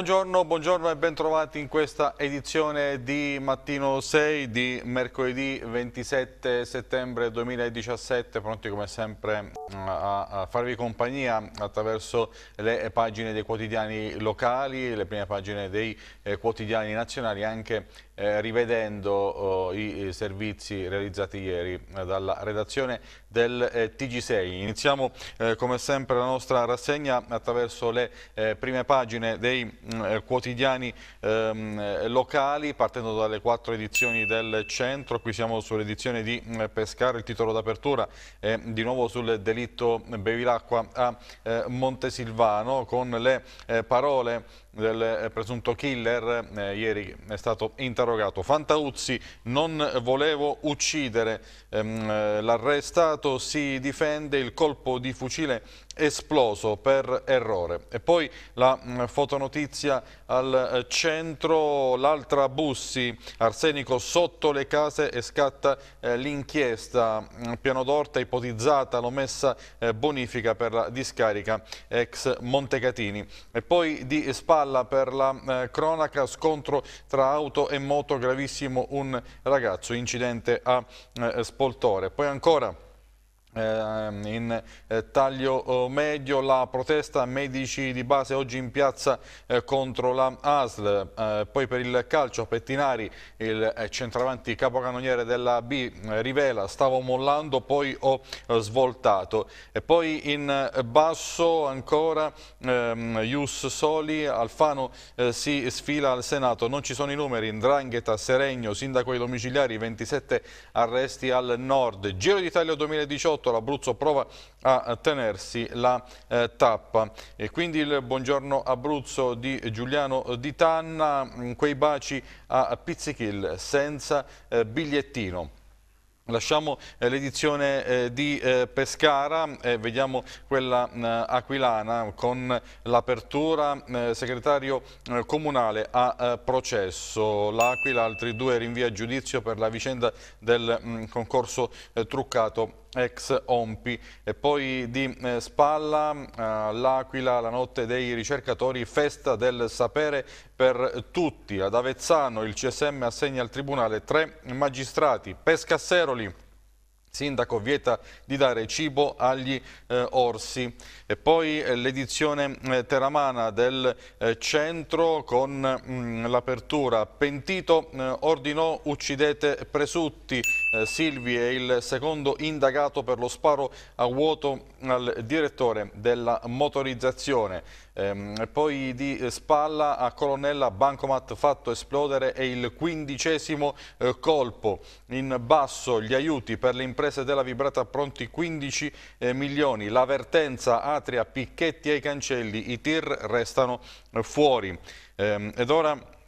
Buongiorno, buongiorno e bentrovati in questa edizione di Mattino 6 di mercoledì 27 settembre 2017, pronti come sempre mm, a farvi compagnia attraverso le pagine dei quotidiani locali, le prime pagine dei eh, quotidiani nazionali, anche eh, rivedendo oh, i servizi realizzati ieri eh, dalla redazione del TG6. Iniziamo come sempre la nostra rassegna attraverso le prime pagine dei Mm, eh, quotidiani ehm, eh, locali, partendo dalle quattro edizioni del centro, qui siamo sull'edizione di mm, Pescaro, il titolo d'apertura è eh, di nuovo sul delitto Bevilacqua a eh, Montesilvano, con le eh, parole del eh, presunto killer, eh, ieri è stato interrogato. Fantauzzi, non volevo uccidere ehm, eh, l'arrestato, si difende il colpo di fucile esploso per errore. E poi la mh, mm, fotonotizia al eh, centro, l'altra Bussi, arsenico sotto le case e scatta eh, l'inchiesta. Mm, Piano d'Orta ipotizzata l'omessa eh, bonifica per la discarica ex Montecatini. E poi di Spagna palla per la eh, cronaca, scontro tra auto e moto, gravissimo un ragazzo, incidente a eh, Spoltore. Poi ancora... Ehm, in eh, taglio eh, medio la protesta medici di base oggi in piazza eh, contro la ASL poi per il calcio Pettinari il centravanti capocannoniere della B rivela stavo mollando poi ho svoltato e poi in basso ancora ehm, Ius Soli Alfano si sfila al Senato non ci sono i numeri Indrangheta Seregno sindaco ai domiciliari 27 arresti al nord Giro d'Italia 2018 2018 l'Abruzzo prova a tenersi la eh, tappa. E quindi il buongiorno Abruzzo di Giuliano Di Tanna, mm, quei baci a Pizzichil senza eh, bigliettino. Lasciamo eh, l'edizione eh, di eh, Pescara e vediamo quella aquilana con l'apertura segretario comunale a processo. L'Aquila altri due rinvia giudizio per la vicenda del mm, concorso truccato ex Ompi e poi di eh, Spalla eh, l'Aquila la notte dei ricercatori festa del sapere per tutti ad Avezzano il CSM assegna al tribunale tre magistrati Pescasseroli Sindaco vieta di dare cibo agli eh, orsi. E poi eh, l'edizione eh, teramana del eh, centro con mm, l'apertura. Pentito eh, ordinò uccidete presutti. Eh, Silvi è il secondo indagato per lo sparo a vuoto al direttore della motorizzazione. Ehm, poi di eh, spalla a Colonnella Bancomat fatto esplodere è il quindicesimo eh, colpo. In basso gli aiuti per le imprese della Vibrata pronti 15 eh, milioni. L'avvertenza Atria picchetti ai cancelli, i tir restano eh, fuori. Ehm, ed ora...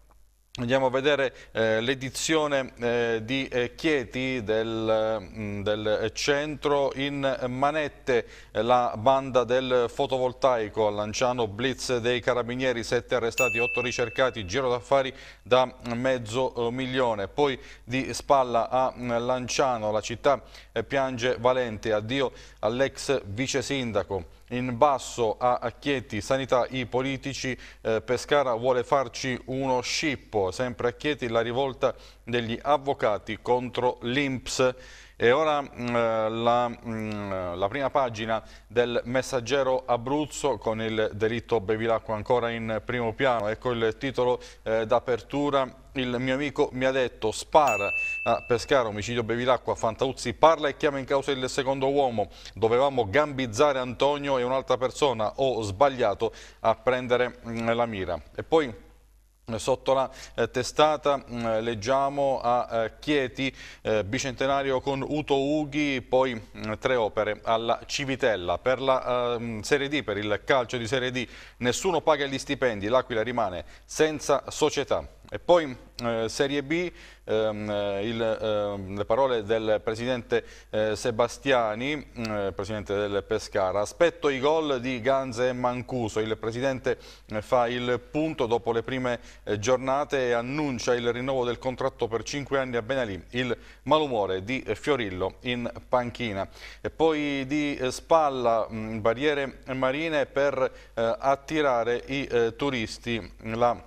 Andiamo a vedere eh, l'edizione eh, di eh, Chieti del, mm, del, centro in manette, eh, la banda del fotovoltaico, a Lanciano Blitz dei Carabinieri, sette arrestati, otto ricercati, giro d'affari da mezzo eh, milione. Poi di spalla a mm, Lanciano, la città eh, piange Valente, addio all'ex vice sindaco in basso a Chieti, sanità i politici, eh, Pescara vuole farci uno scippo, sempre a Chieti la rivolta degli avvocati contro l'Inps. E ora mh, mm, la, mh, mm, la, prima pagina del messaggero Abruzzo con il delitto Bevilacqua ancora in primo piano, ecco il titolo eh, d'apertura il mio amico mi ha detto spara a Pescara, omicidio Bevilacqua, Fantauzzi parla e chiama in causa il secondo uomo. Dovevamo gambizzare Antonio e un'altra persona, ho sbagliato a prendere mm, la mira. E poi Sotto la eh, testata mh, mm, leggiamo a eh, Chieti, eh, bicentenario con Uto Ughi, poi mh, mm, tre opere alla Civitella. Per la ehm, Serie D, per il calcio di Serie D, nessuno paga gli stipendi, l'Aquila rimane senza società. E poi mm, eh, Serie B, ehm, eh, il, ehm, le parole del presidente eh, Sebastiani, mm, eh, presidente del Pescara. Aspetto i gol di Ganze e Mancuso. Il presidente eh, fa il punto dopo le prime eh, giornate e annuncia il rinnovo del contratto per 5 anni a Benalì. Il malumore di Fiorillo in panchina. E poi di spalla mh, mm, barriere marine per eh, attirare i turisti. La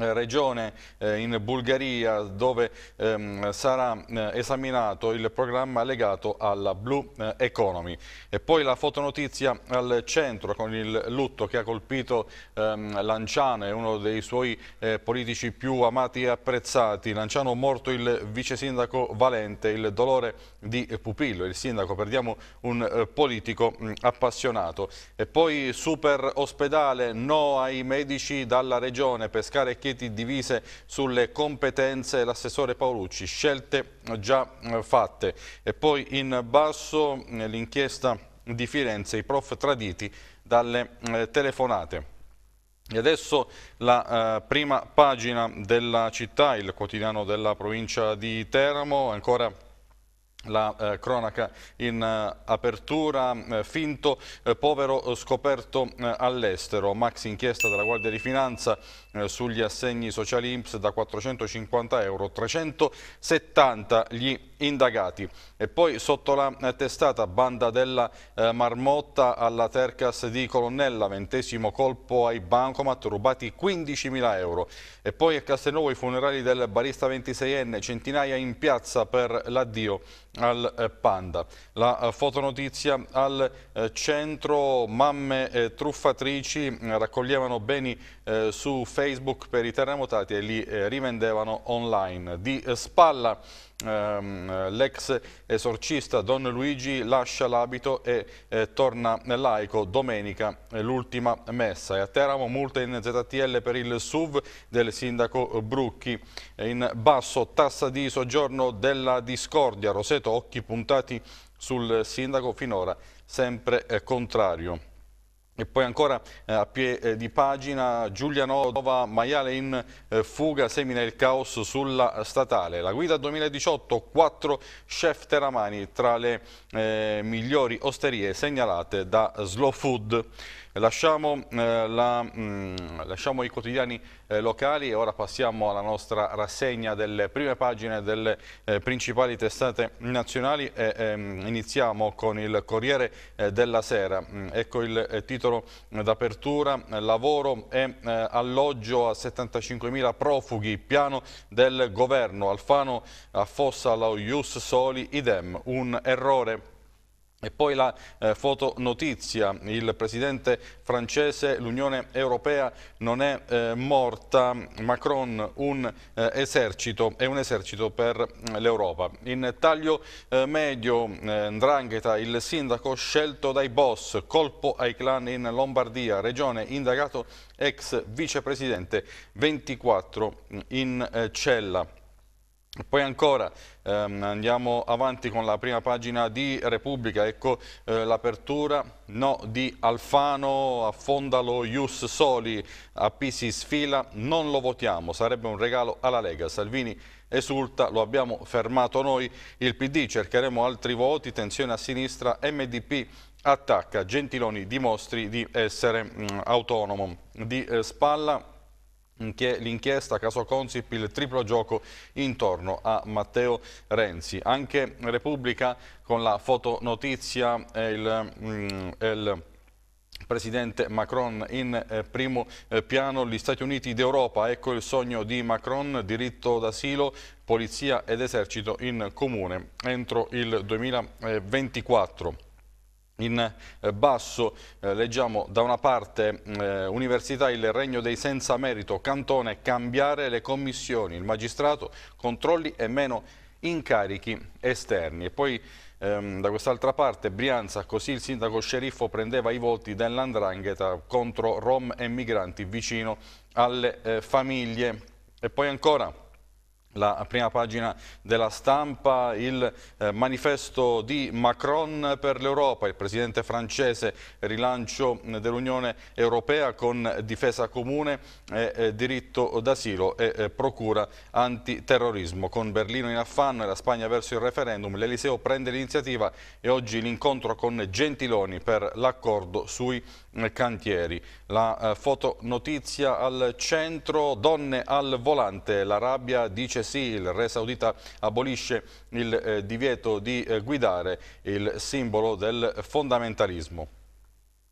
eh, regione eh, in Bulgaria dove ehm, sarà eh, esaminato il programma legato alla Blue eh, Economy. E poi la fotonotizia al centro con il lutto che ha colpito ehm, Lanciano, uno dei suoi eh, politici più amati e apprezzati. Lanciano morto il vice sindaco Valente, il dolore di Pupillo, il sindaco, perdiamo un eh, politico mh, mm, appassionato. E poi super ospedale, no ai medici dalla regione, Pescare e Marchetti divise sulle competenze l'assessore Paolucci, scelte già eh, fatte. E poi in basso eh, l'inchiesta di Firenze, i prof traditi dalle eh, telefonate. E adesso la eh, prima pagina della città, il quotidiano della provincia di Teramo, ancora la eh, cronaca in eh, apertura, mm, eh, finto eh, povero eh, scoperto eh, all'estero, max inchiesta della Guardia di Finanza sugli assegni sociali IMSS da 450 euro, 370 gli indagati. E poi sotto la eh, testata banda della eh, marmotta alla Tercas di Colonnella, ventesimo colpo ai bancomat, rubati 15.000 euro. E poi a Castelnuovo i funerali del barista 26enne, centinaia in piazza per l'addio al eh, Panda. La eh, fotonotizia al centro, mamme truffatrici raccoglievano beni su Facebook per i terremotati e li rivendevano online. Di spalla ehm, l'ex esorcista Don Luigi lascia l'abito e eh, torna laico domenica l'ultima messa e a Teramo multa in ZTL per il SUV del sindaco Brucchi in basso tassa di soggiorno della discordia Roseto occhi puntati sul sindaco finora sempre eh, contrario e poi ancora eh, a pie eh, di pagina Giulianova, maiale in eh, fuga, semina il caos sulla statale. La guida 2018, quattro chef teramani tra le eh, migliori osterie segnalate da Slow Food. Lasciamo, eh, la, mh, mm, lasciamo, i quotidiani eh, locali e ora passiamo alla nostra rassegna delle prime pagine delle eh, principali testate nazionali e ehm, iniziamo con il Corriere eh, della Sera. Mm, ecco il eh, titolo eh, d'apertura, lavoro e alloggio a 75.000 profughi, piano del governo, Alfano affossa la Ius Soli, idem, un errore e poi la eh, fotonotizia, il presidente francese, l'Unione Europea non è eh, morta, Macron un eh, esercito, e un esercito per mm, l'Europa. In taglio eh, medio, eh, Ndrangheta, il sindaco scelto dai boss, colpo ai clan in Lombardia, regione indagato ex vicepresidente, 24 mm, in eh, cella. Poi ancora Ehm, andiamo avanti con la prima pagina di Repubblica, ecco eh, l'apertura no di Alfano, affonda lo Ius Soli, a Pisi sfila, non lo votiamo, sarebbe un regalo alla Lega, Salvini esulta, lo abbiamo fermato noi, il PD cercheremo altri voti, tensione a sinistra, MDP attacca, Gentiloni dimostri di essere mh, mm, autonomo. Di eh, spalla L'inchiesta caso Consip, il triplo gioco intorno a Matteo Renzi. Anche Repubblica con la fotonotizia e il, mm, il Presidente Macron in eh, primo eh, piano, gli Stati Uniti d'Europa, ecco il sogno di Macron, diritto d'asilo, polizia ed esercito in comune entro il 2024. In eh, basso eh, leggiamo da una parte eh, Università il regno dei senza merito, Cantone cambiare le commissioni, il magistrato controlli e meno incarichi esterni. E poi ehm, da quest'altra parte Brianza, così il sindaco sceriffo prendeva i voti dell'andrangheta contro rom e migranti vicino alle eh, famiglie. E poi ancora la prima pagina della stampa, il eh, manifesto di Macron per l'Europa, il presidente francese, rilancio mm, dell'Unione Europea con difesa comune, eh, eh, diritto d'asilo e eh, procura antiterrorismo. Con Berlino in affanno e la Spagna verso il referendum, l'Eliseo prende l'iniziativa e oggi l'incontro con Gentiloni per l'accordo sui cantieri. La eh, fotonotizia al centro, donne al volante, l'Arabia dice sì, il re saudita abolisce il eh, divieto di eh, guidare, il simbolo del fondamentalismo.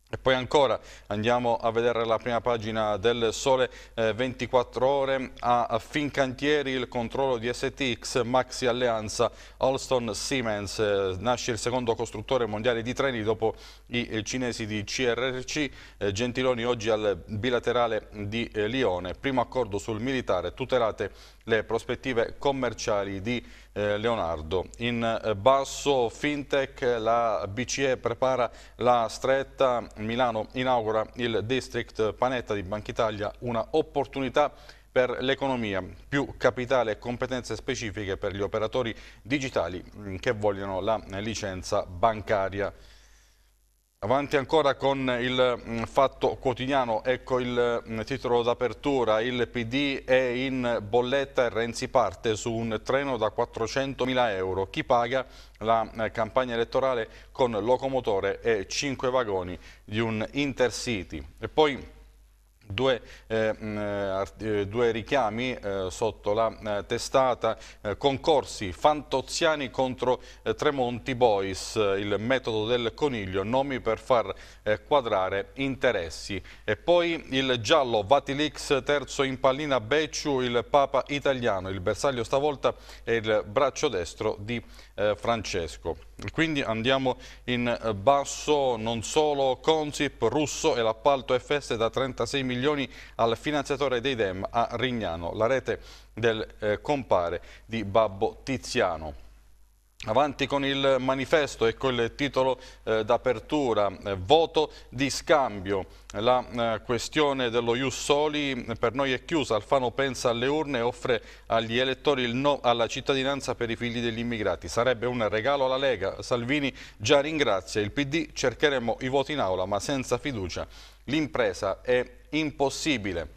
E poi ancora andiamo a vedere la prima pagina del Sole eh, 24 Ore a Fincantieri il controllo di STX, Maxi Alleanza, Alston Siemens. Eh, nasce il secondo costruttore mondiale di treni dopo i eh, cinesi di CRC. Eh, Gentiloni oggi al bilaterale di eh, Lione. Primo accordo sul militare, tutelate le prospettive commerciali di eh, Leonardo. In eh, basso fintech la BCE prepara la stretta, Milano inaugura il district Panetta di Banca Italia, una opportunità per l'economia, più capitale e competenze specifiche per gli operatori digitali mm, che vogliono la eh, licenza bancaria. Avanti ancora con il mm, fatto quotidiano, ecco il mm, titolo d'apertura, il PD è in bolletta e Renzi parte su un treno da 400.000 euro, chi paga la eh, campagna elettorale con locomotore e 5 vagoni di un intercity. E poi Due, eh, mh, eh, due, richiami eh, sotto la eh, testata eh, concorsi fantoziani contro eh, Tremonti Boys, il metodo del coniglio, nomi per far quadrare interessi. E poi il giallo Vatilix, terzo in pallina Becciu, il Papa italiano, il bersaglio stavolta è il braccio destro di Francesco. Quindi andiamo in basso non solo Consip, Russo e l'appalto FS da 36 milioni milioni al finanziatore dei Dem a Rignano, la rete del eh, compare di Babbo Tiziano. Avanti con il manifesto, ecco il titolo eh, d'apertura, eh, voto di scambio. La eh, questione dello Jussoli eh, per noi è chiusa, Alfano pensa alle urne e offre agli elettori il no alla cittadinanza per i figli degli immigrati. Sarebbe un regalo alla Lega, Salvini già ringrazia, il PD cercheremo i voti in aula ma senza fiducia l'impresa è impossibile.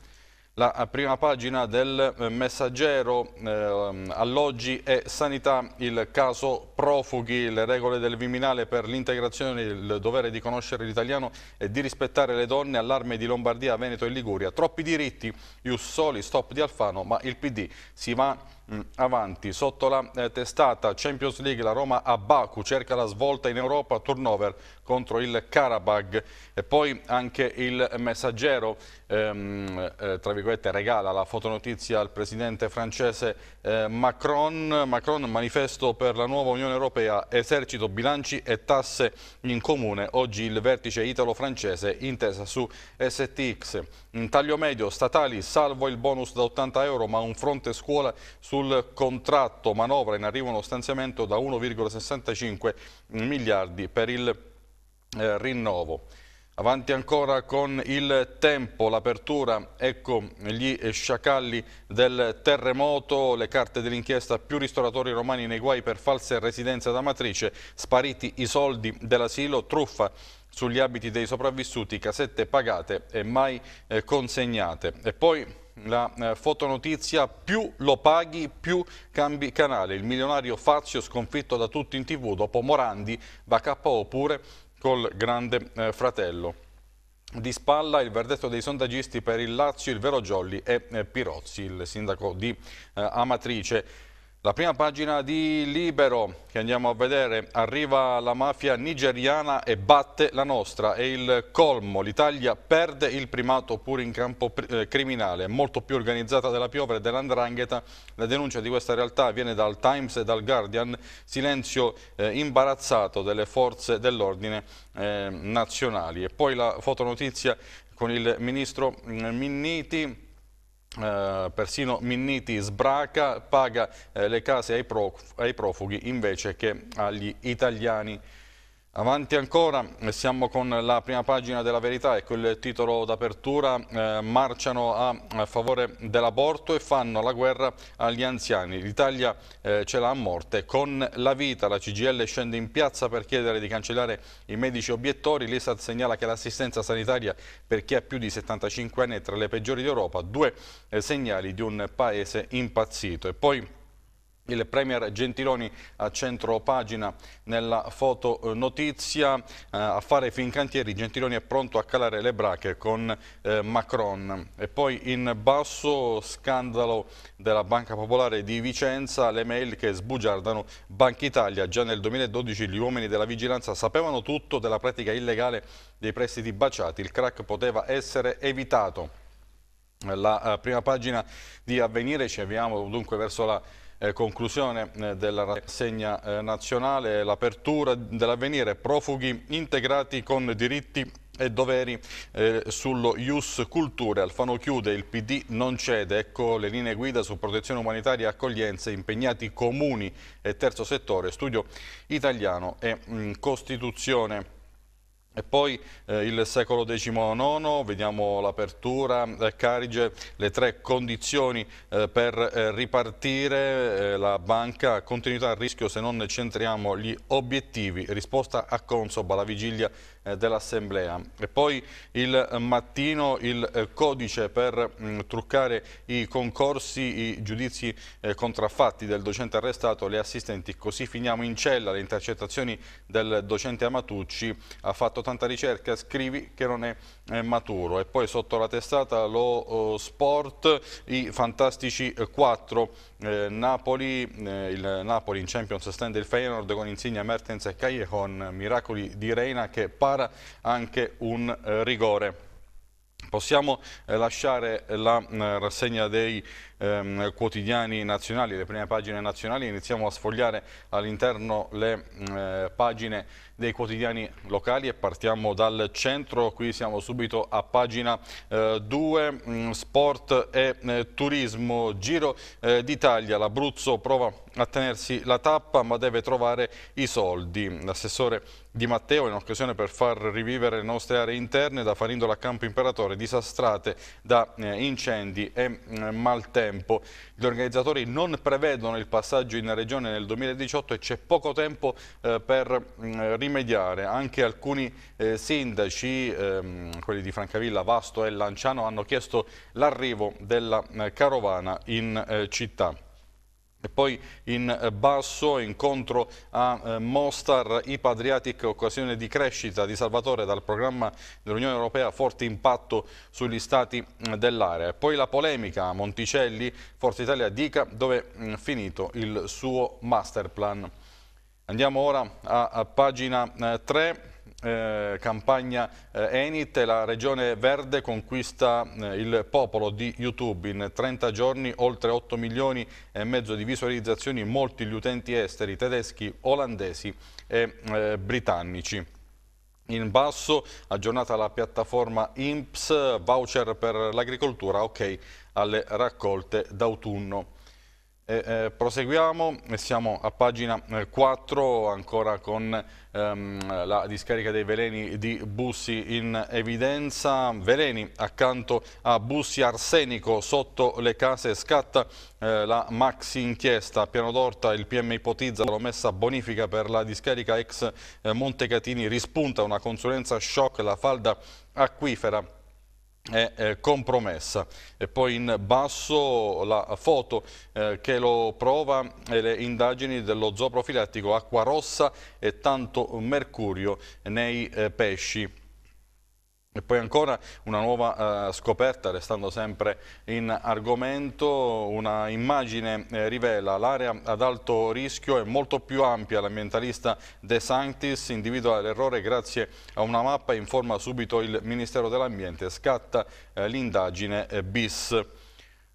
La prima pagina del eh, messaggero, eh, alloggi e sanità, il caso profughi, le regole del Viminale per l'integrazione, il dovere di conoscere l'italiano e di rispettare le donne, allarme di Lombardia, Veneto e Liguria. Troppi diritti, Ius Soli, stop di Alfano, ma il PD si va Mm, avanti. Sotto la eh, testata Champions League la Roma a Baku cerca la svolta in Europa, turnover contro il Karabag e poi anche il messaggero ehm, eh, tra virgolette regala la fotonotizia al presidente francese eh, Macron. Macron manifesto per la nuova Unione Europea, esercito, bilanci e tasse in comune. Oggi il vertice italo-francese intesa su STX. In taglio medio statali salvo il bonus da 80 euro ma un fronte scuola su sul contratto manovra in arrivo uno stanziamento da 1,65 miliardi per il eh, rinnovo. Avanti ancora con il tempo, l'apertura, ecco gli sciacalli del terremoto, le carte dell'inchiesta più ristoratori romani nei guai per false residenze ad Amatrice, spariti i soldi dell'asilo, truffa sugli abiti dei sopravvissuti, casette pagate e mai eh, consegnate. E poi la eh, fotonotizia più lo paghi più cambi canale. Il milionario Fazio sconfitto da tutti in tv dopo Morandi va KO pure col grande eh, fratello. Di spalla il verdetto dei sondaggisti per il Lazio, il vero Giolli e eh, Pirozzi, il sindaco di eh, Amatrice. La prima pagina di Libero che andiamo a vedere, arriva la mafia nigeriana e batte la nostra, è il colmo, l'Italia perde il primato pure in campo eh, criminale, molto più organizzata della piovra e dell'andrangheta, la denuncia di questa realtà viene dal Times e dal Guardian, silenzio eh, imbarazzato delle forze dell'ordine eh, nazionali. E poi la fotonotizia con il ministro mm, Minniti eh, persino Minniti sbraca, paga eh, le case ai, prof, ai, profughi invece che agli italiani. Avanti ancora, siamo con la prima pagina della verità ecco il titolo d'apertura eh, marciano a favore dell'aborto e fanno la guerra agli anziani. L'Italia eh, ce l'ha a morte con la vita, la CGL scende in piazza per chiedere di cancellare i medici obiettori, l'Istat segnala che l'assistenza sanitaria per chi ha più di 75 anni è tra le peggiori d'Europa, due eh, segnali di un paese impazzito. E poi il Premier Gentiloni a centro pagina nella fotonotizia eh, eh, a fare fincantieri. Gentiloni è pronto a calare le brache con eh, Macron. E poi in basso scandalo della Banca Popolare di Vicenza, le mail che sbugiardano Banca Italia. Già nel 2012 gli uomini della vigilanza sapevano tutto della pratica illegale dei prestiti baciati. Il crack poteva essere evitato. La prima pagina di Avvenire, ci avviamo dunque verso la eh, conclusione eh, della rassegna eh, nazionale, l'apertura dell'avvenire profughi integrati con diritti e doveri eh, sullo Ius Culture. Alfano chiude, il PD non cede. Ecco le linee guida su protezione umanitaria e accoglienza, impegnati comuni e terzo settore, studio italiano e mh, mm, Costituzione. E poi eh, il secolo XIX, vediamo l'apertura, eh, Carige, le tre condizioni eh, per eh, ripartire eh, la banca, continuità a rischio se non centriamo gli obiettivi, risposta a Consob alla vigilia eh, dell'Assemblea. E poi il mattino il eh, codice per mm, truccare i concorsi, i giudizi eh, contraffatti del docente arrestato, le assistenti. Così finiamo in cella le intercettazioni del docente Amatucci. Ha fatto tanta ricerca, scrivi che non è maturo e poi sotto la testata lo eh, Sport, i fantastici 4 eh, eh, Napoli, eh, il Napoli in Champions stand il Feyenoord con Insignia, Mertens e con miracoli di Reina che para anche un eh, rigore. Possiamo eh, lasciare la mm, rassegna dei ehm, quotidiani nazionali, le prime pagine nazionali, iniziamo a sfogliare all'interno le mm, eh, pagine dei quotidiani locali e partiamo dal centro, qui siamo subito a pagina 2, eh, mm, sport e eh, turismo, giro eh, d'Italia, l'Abruzzo prova a tenersi la tappa ma deve trovare i soldi. L'assessore Di Matteo in occasione per far rivivere le nostre aree interne da Farindola a Campo Imperatore disastrate da eh, incendi e mm, maltempo tempo. Gli organizzatori non prevedono il passaggio in regione nel 2018 e c'è poco tempo eh, per mh, mm, rimediare. Anche alcuni eh, sindaci, ehm, quelli di Francavilla, Vasto e Lanciano, hanno chiesto l'arrivo della eh, carovana in eh, città. E poi in eh, basso incontro a eh, Mostar, IPA Adriatic, occasione di crescita di Salvatore dal programma dell'Unione Europea, forte impatto sugli stati mm, dell'area. Poi la polemica a Monticelli, Forza Italia Dica, dove è mm, finito il suo masterplan. Andiamo ora a, a pagina 3. Eh, eh, campagna eh, Enit, la regione verde conquista eh, il popolo di YouTube in 30 giorni oltre 8 milioni e mezzo di visualizzazioni molti gli utenti esteri, tedeschi, olandesi e eh, britannici. In basso aggiornata la piattaforma IMPS, voucher per l'agricoltura, ok alle raccolte d'autunno. Eh, eh, proseguiamo, siamo a pagina 4 eh, ancora con ehm, la discarica dei veleni di Bussi in evidenza. Veleni accanto a Bussi arsenico sotto le case scatta eh, la maxi inchiesta. A Piano d'Orta il PM ipotizza la promessa bonifica per la discarica ex eh, Montecatini. Rispunta una consulenza shock la falda acquifera è eh, compromessa e poi in basso la foto eh, che lo prova e le indagini dello zooprofilattico acqua rossa e tanto mercurio nei eh, pesci e poi ancora una nuova eh, scoperta, restando sempre in argomento, una immagine eh, rivela l'area ad alto rischio è molto più ampia. L'ambientalista De Sanctis individua l'errore grazie a una mappa, informa subito il Ministero dell'Ambiente, scatta eh, l'indagine eh, BIS.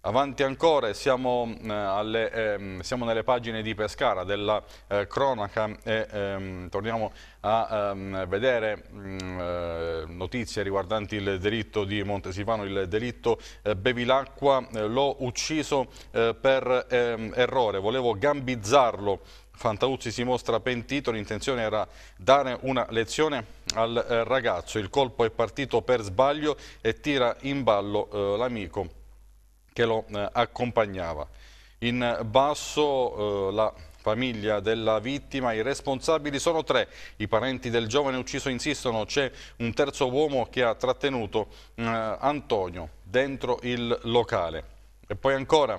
Avanti ancora, siamo, eh, alle, eh, siamo, nelle pagine di Pescara della eh, cronaca e ehm, torniamo a ehm, vedere mh, mm, eh, notizie riguardanti il delitto di Montesifano, il delitto eh, Bevilacqua, eh, l'ho ucciso per ehm, errore, volevo gambizzarlo Fantauzzi si mostra pentito, l'intenzione era dare una lezione al ragazzo, il colpo è partito per sbaglio e tira in ballo l'amico che lo eh, accompagnava. In basso eh, la famiglia della vittima, i responsabili sono tre, i parenti del giovane ucciso insistono, c'è un terzo uomo che ha trattenuto eh, Antonio dentro il locale. E poi ancora...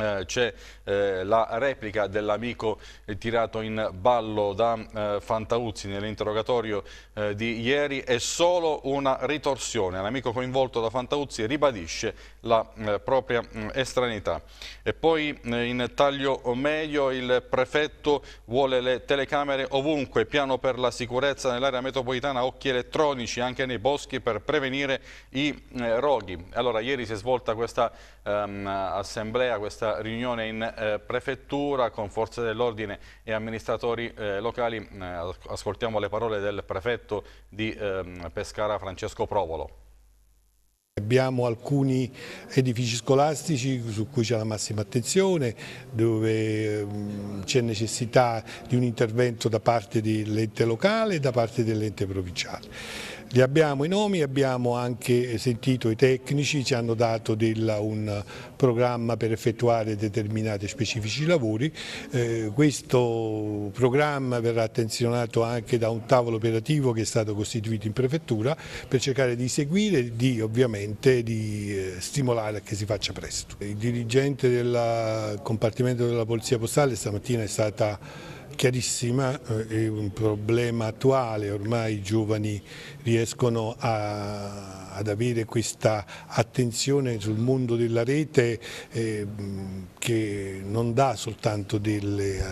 Eh, c'è eh, la replica dell'amico tirato in ballo da eh, Fantauzzi nell'interrogatorio eh, di ieri è solo una ritorsione. L'amico coinvolto da Fantauzzi ribadisce la eh, propria mm, estranità. E poi eh, in taglio medio il prefetto vuole le telecamere ovunque, piano per la sicurezza nell'area metropolitana, occhi elettronici anche nei boschi per prevenire i roghi. Allora ieri si è svolta questa ehm, assemblea, questa questa riunione in eh, prefettura con forze dell'ordine e amministratori eh, locali. Mm, ascoltiamo le parole del prefetto di ehm, Pescara, Francesco Provolo. Abbiamo alcuni edifici scolastici su cui c'è la massima attenzione, dove mm, c'è necessità di un intervento da parte dell'ente locale e da parte dell'ente provinciale. Li abbiamo i nomi, abbiamo anche sentito i tecnici, ci hanno dato della, un programma per effettuare determinati specifici lavori. Eh, questo programma verrà attenzionato anche da un tavolo operativo che è stato costituito in prefettura per cercare di seguire e di, ovviamente di eh, stimolare che si faccia presto. Il dirigente del compartimento della Polizia Postale stamattina è stata chiarissima, eh, è un problema attuale, ormai i giovani riescono a, ad avere questa attenzione sul mondo della rete eh, che non dà soltanto delle, eh,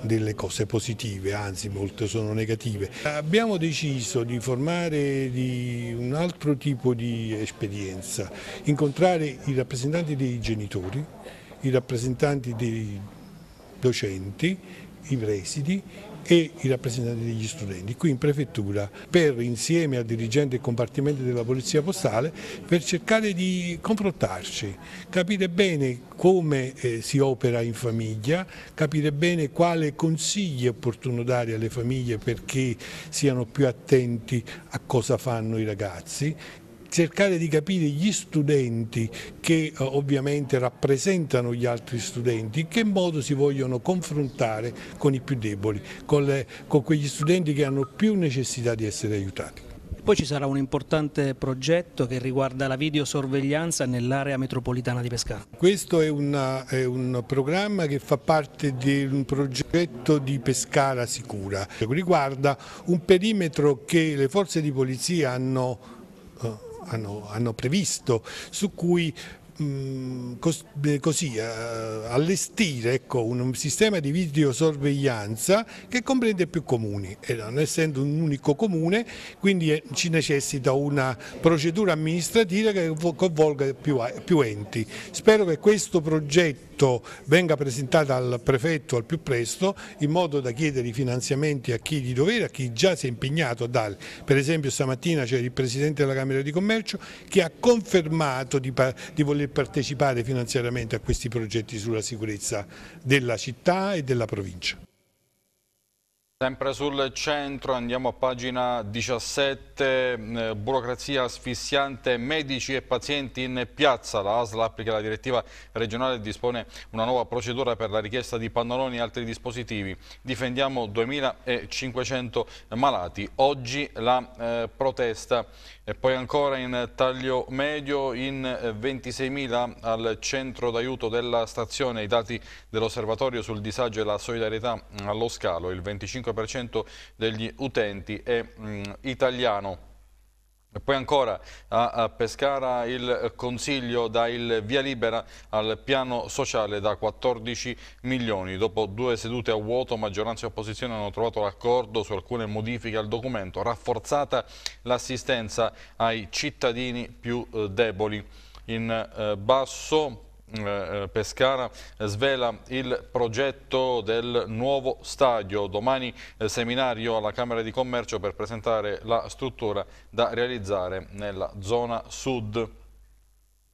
delle, cose positive, anzi molte sono negative. Abbiamo deciso di formare di un altro tipo di esperienza, incontrare i rappresentanti dei genitori, i rappresentanti dei docenti i presidi e i rappresentanti degli studenti qui in prefettura per insieme al dirigente del compartimento della polizia postale per cercare di confrontarci, capire bene come eh, si opera in famiglia, capire bene quale consigli è opportuno dare alle famiglie perché siano più attenti a cosa fanno i ragazzi, cercare di capire gli studenti che eh, ovviamente rappresentano gli altri studenti, in che modo si vogliono confrontare con i più deboli, con, le, con quegli studenti che hanno più necessità di essere aiutati. Poi ci sarà un importante progetto che riguarda la videosorveglianza nell'area metropolitana di Pescara. Questo è, una, è, un programma che fa parte di un progetto di Pescara Sicura, riguarda un perimetro che le forze di polizia hanno hanno, hanno previsto, su cui mm, così, eh, allestire ecco, un sistema di videosorveglianza che comprende più comuni e non essendo un unico comune quindi eh, ci necessita una procedura amministrativa che coinvolga più, più enti. Spero che questo progetto tutto venga presentata al prefetto al più presto in modo da chiedere i finanziamenti a chi di dovere, a chi già si è impegnato a darli. Per esempio stamattina c'è il Presidente della Camera di Commercio che ha confermato di, di voler partecipare finanziariamente a questi progetti sulla sicurezza della città e della provincia. Sempre sul centro andiamo a pagina 17, eh, burocrazia asfissiante, medici e pazienti in piazza, la ASL applica la direttiva regionale e dispone una nuova procedura per la richiesta di pannoloni e altri dispositivi, difendiamo 2.500 malati, oggi la eh, protesta e poi ancora in taglio medio in 26.000 eh, al centro d'aiuto della stazione i dati dell'osservatorio sul disagio e la solidarietà mm, allo scalo. Il 25% degli utenti è mh, mm, italiano. E poi ancora a Pescara il Consiglio dà il via libera al piano sociale da 14 milioni. Dopo due sedute a vuoto maggioranza e opposizione hanno trovato l'accordo su alcune modifiche al documento, rafforzata l'assistenza ai cittadini più eh, deboli. In eh, basso eh, eh, Pescara svela il progetto del nuovo stadio. Domani eh, seminario alla Camera di Commercio per presentare la struttura da realizzare nella zona sud.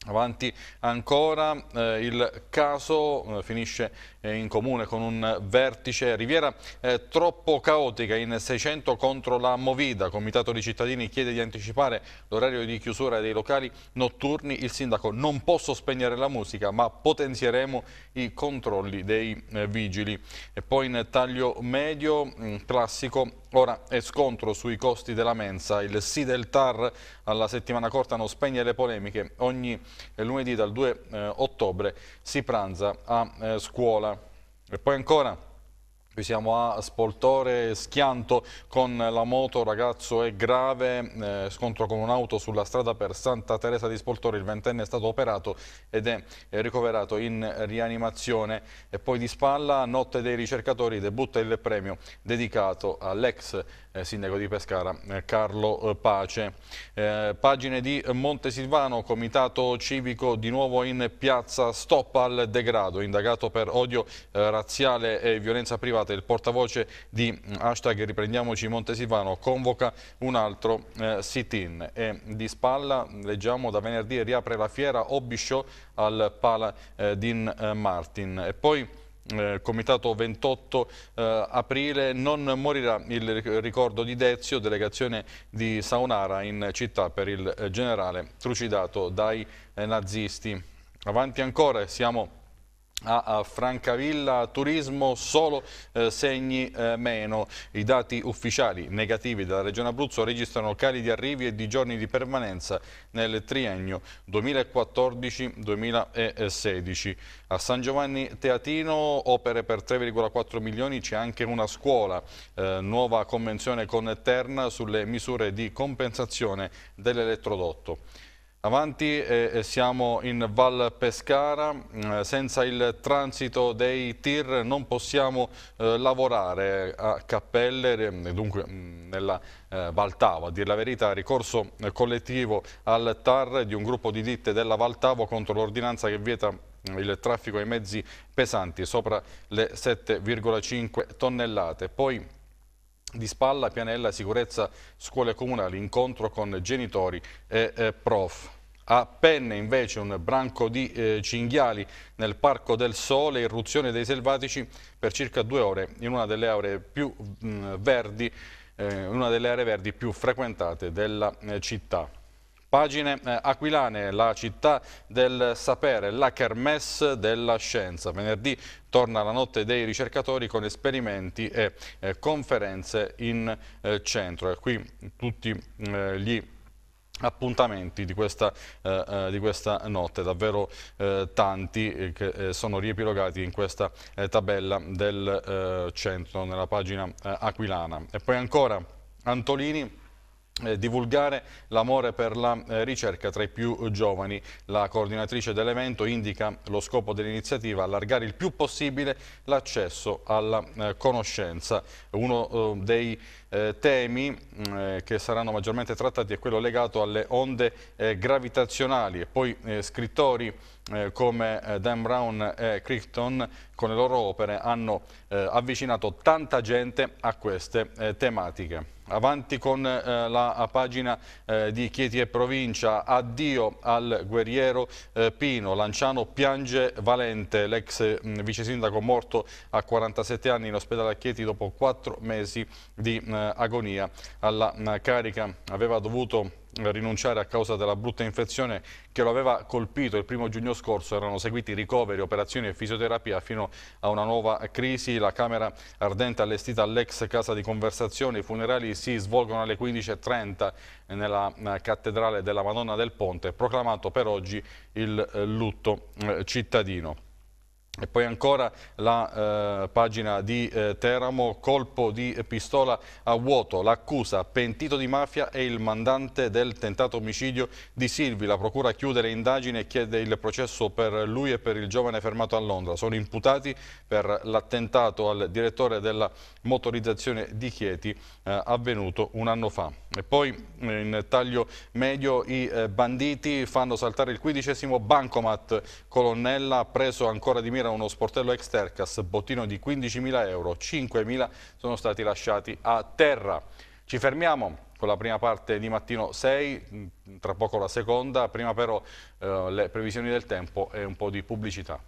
Avanti ancora eh, il caso, eh, finisce eh, in comune con un vertice Riviera eh, troppo caotica in 600 contro la Movida. Comitato di cittadini chiede di anticipare l'orario di chiusura dei locali notturni. Il sindaco non posso spegnere la musica ma potenzieremo i controlli dei eh, vigili. E poi in taglio medio, mm, classico Ora è scontro sui costi della mensa. Il sì del TAR alla settimana corta non spegne le polemiche. Ogni eh, lunedì dal 2 eh, ottobre si pranza a eh, scuola. E poi ancora... Qui siamo a Spoltore Schianto con la moto, ragazzo è grave, eh, scontro con un'auto sulla strada per Santa Teresa di Spoltore, il ventenne è stato operato ed è ricoverato in rianimazione e poi di spalla Notte dei ricercatori debutta il premio dedicato all'ex sindaco di Pescara eh, Carlo eh, Pace. Eh, pagine di Montesilvano, comitato civico di nuovo in piazza Stop al degrado, indagato per odio razziale e violenza privata. Il portavoce di mm, hashtag riprendiamoci Montesilvano convoca un altro sit-in e di spalla leggiamo da venerdì riapre la fiera Hobby al Pala Din mm, Martin. E poi eh, comitato 28 eh, aprile non morirà il ricordo di Dezio, delegazione di Saunara in città per il eh, generale trucidato dai eh, nazisti. Avanti ancora, siamo a Francavilla Turismo solo eh, segni eh, meno. I dati ufficiali negativi della Regione Abruzzo registrano cali di arrivi e di giorni di permanenza nel triennio 2014-2016. A San Giovanni Teatino opere per 3,4 milioni, c'è anche una scuola, eh, nuova convenzione con Terna sulle misure di compensazione dell'elettrodotto. Avanti eh, eh, siamo in Val Pescara, mm, eh, senza il transito dei tir non possiamo eh, lavorare a Cappelle, dunque mm, nella eh, Valtavo. A dire la verità, ricorso eh, collettivo al TAR di un gruppo di ditte della Valtavo contro l'ordinanza che vieta mm, il traffico ai mezzi pesanti sopra le 7,5 tonnellate. Poi di spalla, pianella, sicurezza, scuole comunali, incontro con genitori e eh, prof. A Penne invece un branco di eh, cinghiali nel Parco del Sole, irruzione dei selvatici per circa due ore in una delle aree, più, mh, verdi, eh, una delle aree verdi più frequentate della eh, città. Pagine eh, aquilane, la città del sapere, la kermesse della scienza. Venerdì torna la notte dei ricercatori con esperimenti e eh, conferenze in eh, centro. E qui tutti eh, gli appuntamenti di questa, eh, eh di questa, notte, davvero eh, tanti eh, che eh, sono riepilogati in questa tabella del centro, nella pagina aquilana. E poi ancora Antolini eh, divulgare l'amore per la eh, ricerca tra i più giovani. La coordinatrice dell'evento indica lo scopo dell'iniziativa, allargare il più possibile l'accesso alla eh, conoscenza. Uno dei temi mm, che saranno maggiormente trattati è quello legato alle onde gravitazionali e poi scrittori come Dan Brown e Crichton con le loro opere hanno avvicinato tanta gente a queste tematiche. Avanti con eh, la eh, pagina eh, di Chieti e Provincia, addio al guerriero eh, Pino, Lanciano piange Valente, l'ex mm, vice sindaco morto a 47 anni in ospedale a Chieti dopo quattro mesi di eh, agonia. Alla mh, mm, carica aveva dovuto rinunciare a causa della brutta infezione che lo aveva colpito il primo giugno scorso. Erano seguiti ricoveri, operazioni e fisioterapia fino a una nuova crisi. La camera ardente allestita all'ex casa di conversazione. I funerali si svolgono alle 15.30 nella eh, cattedrale della Madonna del Ponte. Proclamato per oggi il eh, lutto eh, cittadino. E poi ancora la eh, pagina di eh, Teramo, colpo di pistola a vuoto, l'accusa, pentito di mafia e il mandante del tentato omicidio di Silvi. La procura chiude le indagini e chiede il processo per lui e per il giovane fermato a Londra. Sono imputati per l'attentato al direttore della motorizzazione di Chieti eh, avvenuto un anno fa. E poi eh, in taglio medio i eh, banditi fanno saltare il quindicesimo Bancomat Colonnella, preso ancora di mira uno sportello Extercas, bottino di 15.000 euro, 5.000 sono stati lasciati a terra. Ci fermiamo con la prima parte di mattino 6, mm, tra poco la seconda, prima però eh, le previsioni del tempo e un po' di pubblicità.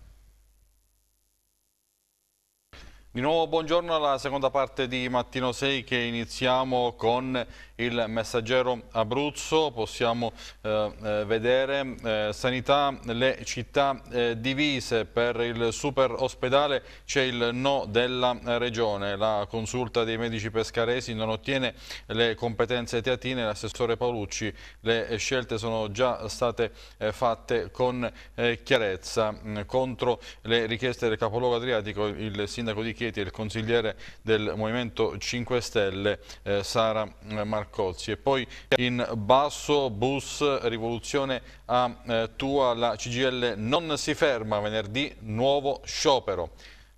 Di nuovo buongiorno alla seconda parte di Mattino 6 che iniziamo con il messaggero Abruzzo, possiamo eh, eh, vedere eh, sanità, le città eh, divise per il super ospedale, c'è il no della regione, la consulta dei medici pescaresi non ottiene le competenze teatine, l'assessore Paolucci, le scelte sono già state eh, fatte con eh, chiarezza, mm, contro le richieste del capoluogo adriatico il sindaco di Chiesa Marchetti e il consigliere del Movimento 5 Stelle eh, Sara eh, Marcozzi. E poi in basso bus rivoluzione a eh, Tua, la CGL non si ferma, venerdì nuovo sciopero.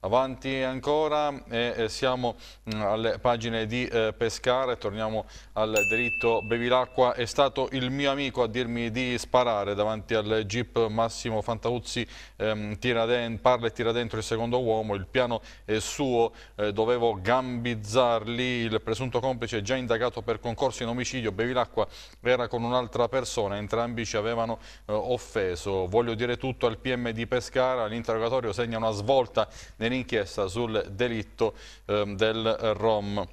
Avanti ancora e siamo mm, alle pagine di eh, Pescara e torniamo al diritto Bevilacqua. È stato il mio amico a dirmi di sparare davanti al jeep Massimo Fantauzzi ehm, parla e tira dentro il secondo uomo. Il piano è suo, eh, dovevo gambizzarli. Il presunto complice è già indagato per concorso in omicidio. Bevilacqua era con un'altra persona, entrambi ci avevano eh, offeso. Voglio dire tutto al PM di Pescara. L'interrogatorio segna una svolta nell'interno dell'inchiesta sul delitto ehm, del Rom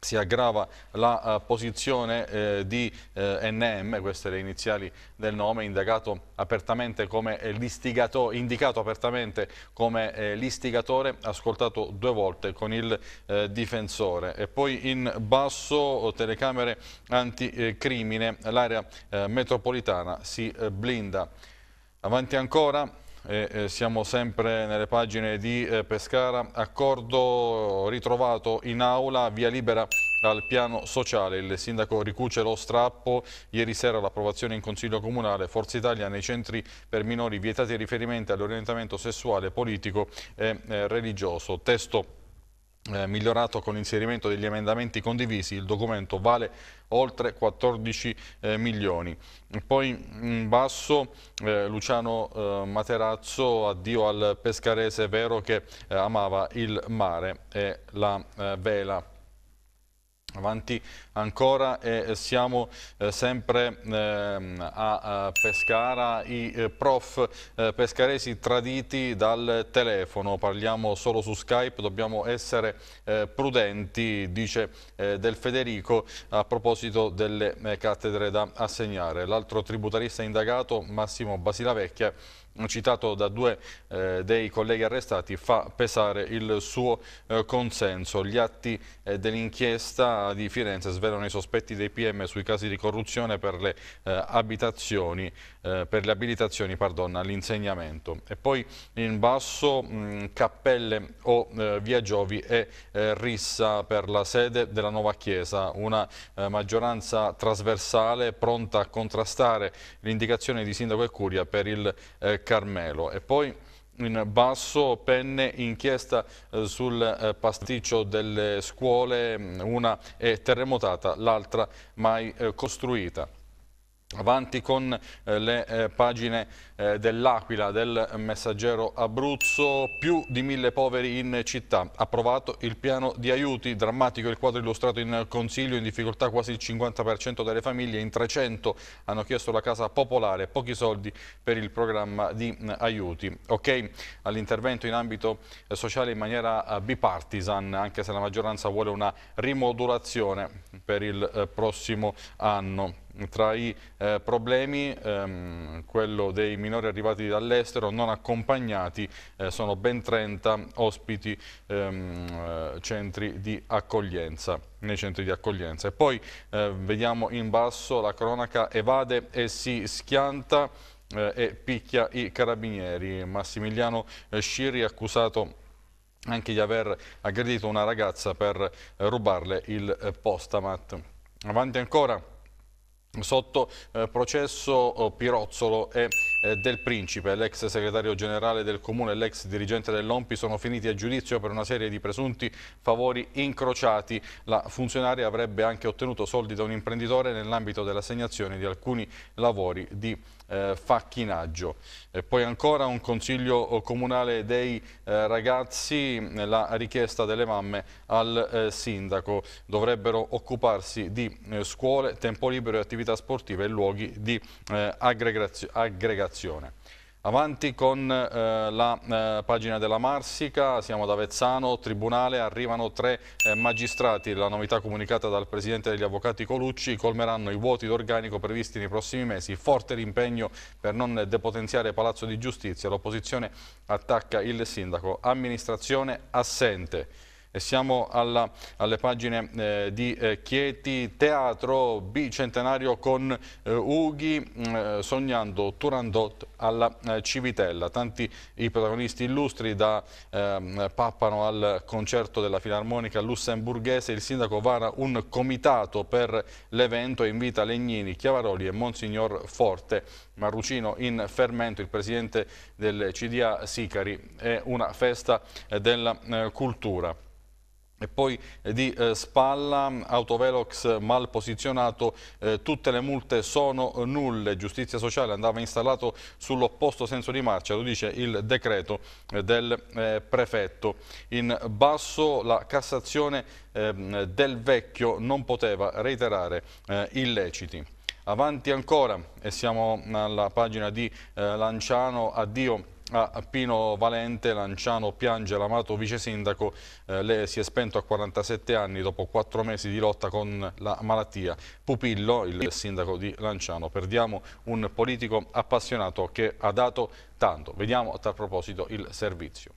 si aggrava la uh, posizione eh, di eh, NM, queste le iniziali del nome, indicato apertamente come eh, indicato apertamente come eh, l'istigatore, ascoltato due volte con il eh, difensore. E poi in basso telecamere anticrimine, l'area metropolitana si blinda. Avanti ancora e eh, siamo sempre nelle pagine di eh, Pescara. Accordo ritrovato in aula, via libera al piano sociale. Il sindaco ricuce lo strappo. Ieri sera l'approvazione in Consiglio Comunale Forza Italia nei centri per minori vietati riferimenti all'orientamento sessuale, politico e eh, religioso. Testo eh, migliorato con l'inserimento degli emendamenti condivisi, il documento vale oltre 14 eh, milioni. Poi in basso eh, Luciano eh, Materazzo, addio al pescarese vero che eh, amava il mare e la eh, vela. Avanti ancora e eh, siamo eh, sempre ehm, a Pescara, i eh, prof pescaresi traditi dal telefono, parliamo solo su Skype, dobbiamo essere prudenti, dice Del Federico a proposito delle cattedre da assegnare. L'altro tributarista indagato, Massimo Basilavecchia, citato da due eh, dei colleghi arrestati, fa pesare il suo eh, consenso. Gli atti eh, dell'inchiesta di Firenze svegliano svelano i sospetti dei PM sui casi di corruzione per le, eh, abitazioni, eh, per le abilitazioni all'insegnamento. E poi in basso mh, mm, Cappelle o eh, Via Giovi e eh, Rissa per la sede della nuova chiesa, una eh, maggioranza trasversale pronta a contrastare l'indicazione di Sindaco e Curia per il eh, Carmelo. E poi in basso, penne, inchiesta eh, sul eh, pasticcio delle scuole, mm, una è terremotata, l'altra mai eh, costruita. Avanti con eh, le eh, pagine eh, dell'Aquila, del messaggero Abruzzo, più di mille poveri in città, approvato il piano di aiuti, drammatico il quadro illustrato in Consiglio, in difficoltà quasi il 50% delle famiglie, in 300 hanno chiesto la casa popolare, pochi soldi per il programma di mm, aiuti. Ok all'intervento in ambito sociale in maniera bipartisan, anche se la maggioranza vuole una rimodulazione per il prossimo anno tra i eh, problemi ehm, quello dei minori arrivati dall'estero non accompagnati, eh, sono ben 30 ospiti ehm, eh, centri di accoglienza nei centri di accoglienza. E poi eh, vediamo in basso la cronaca evade e si schianta eh, e picchia i carabinieri. Massimiliano eh, Sciri accusato anche di aver aggredito una ragazza per rubarle il postamat. Avanti ancora sotto eh, processo oh, Pirozzolo e eh, Del Principe, l'ex segretario generale del Comune e l'ex dirigente dell'OMPI sono finiti a giudizio per una serie di presunti favori incrociati. La funzionaria avrebbe anche ottenuto soldi da un imprenditore nell'ambito dell'assegnazione di alcuni lavori di eh, facchinaggio. E poi ancora un consiglio eh, comunale dei eh, ragazzi, eh, la richiesta delle mamme al eh, sindaco. Dovrebbero occuparsi di eh, scuole, tempo libero e attività sportive e luoghi di aggregazio aggregazione. Avanti con eh, la eh, pagina della Marsica, siamo ad Avezzano, Tribunale, arrivano tre eh, magistrati. La novità comunicata dal Presidente degli Avvocati Colucci colmeranno i vuoti d'organico previsti nei prossimi mesi. Forte l'impegno per non depotenziare Palazzo di Giustizia. L'opposizione attacca il sindaco. Amministrazione assente. E siamo alla, alle pagine eh, di eh, Chieti, teatro bicentenario con eh, Ughi, mm, eh, sognando Turandot alla eh, Civitella. Tanti i protagonisti illustri da ehm, Pappano al concerto della Filarmonica lussemburghese. Il sindaco vara un comitato per l'evento e invita Legnini, Chiavaroli e Monsignor Forte. Marrucino in fermento, il presidente del CDA Sicari. È una festa eh, della cultura. E poi eh, di eh, spalla, autovelox mal posizionato, eh, tutte le multe sono eh, nulle, giustizia sociale andava installato sull'opposto senso di marcia, lo dice il decreto eh, del eh, prefetto. In basso la Cassazione ehm, del Vecchio non poteva reiterare illeciti. Avanti ancora, e siamo alla pagina di Lanciano, addio a Pino Valente, Lanciano piange l'amato vice sindaco, eh, lei si è spento a 47 anni dopo 4 mesi di lotta con la malattia. Pupillo, il sindaco di Lanciano, perdiamo un politico appassionato che ha dato tanto. Vediamo a tal proposito il servizio.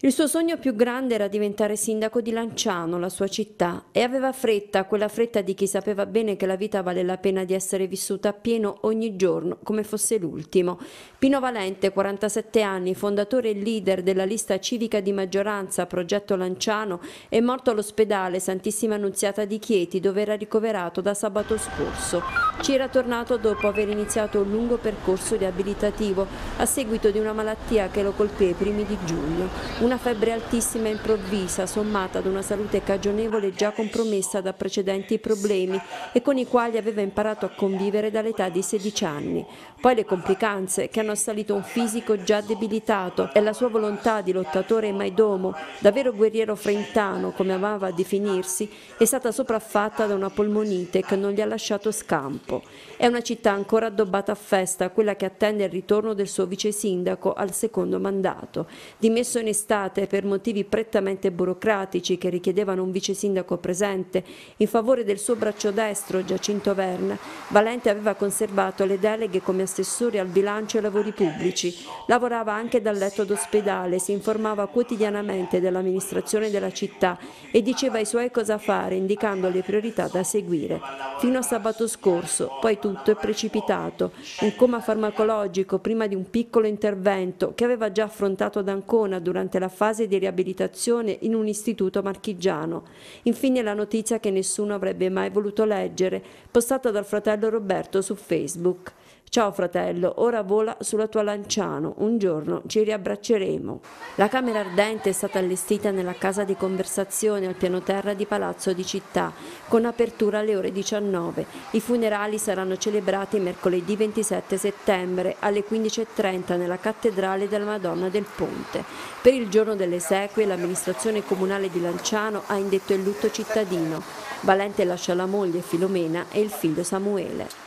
Il suo sogno più grande era diventare sindaco di Lanciano, la sua città, e aveva fretta, quella fretta di chi sapeva bene che la vita vale la pena di essere vissuta appieno ogni giorno, come fosse l'ultimo. Pino Valente, 47 anni, fondatore e leader della lista civica di maggioranza Progetto Lanciano, è morto all'ospedale Santissima Annunziata di Chieti, dove era ricoverato da sabato scorso. Ci era tornato dopo aver iniziato un lungo percorso riabilitativo, a seguito di una malattia che lo colpì ai primi di giugno una febbre altissima e improvvisa, sommata ad una salute cagionevole già compromessa da precedenti problemi e con i quali aveva imparato a convivere dall'età di 16 anni. Poi le complicanze che hanno assalito un fisico già debilitato e la sua volontà di lottatore mai maidomo, davvero guerriero frentano come amava a definirsi, è stata sopraffatta da una polmonite che non gli ha lasciato scampo. È una città ancora addobbata a festa, quella che attende il ritorno del suo vice sindaco al secondo mandato. Dimesso in estate adottate per motivi prettamente burocratici che richiedevano un vice sindaco presente in favore del suo braccio destro Giacinto Verna, Valente aveva conservato le deleghe come assessore al bilancio e lavori pubblici. Lavorava anche dal letto d'ospedale, si informava quotidianamente dell'amministrazione della città e diceva ai suoi cosa fare, indicando le priorità da seguire. Fino a sabato scorso, poi tutto è precipitato. Un coma farmacologico prima di un piccolo intervento che aveva già affrontato ad Ancona durante la nella fase di riabilitazione in un istituto marchigiano. Infine la notizia che nessuno avrebbe mai voluto leggere, postata dal fratello Roberto su Facebook. Ciao fratello, ora vola sulla tua Lanciano, un giorno ci riabbracceremo. La camera ardente è stata allestita nella casa di conversazione al piano terra di Palazzo di Città, con apertura alle ore 19. I funerali saranno celebrati mercoledì 27 settembre alle 15.30 nella cattedrale della Madonna del Ponte. Per il giorno delle sequie l'amministrazione comunale di Lanciano ha indetto il lutto cittadino. Valente lascia la moglie Filomena e il figlio Samuele.